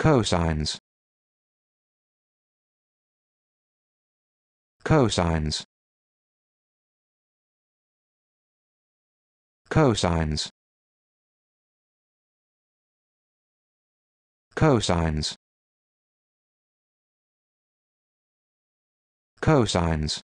cosines cosines cosines cosines cosines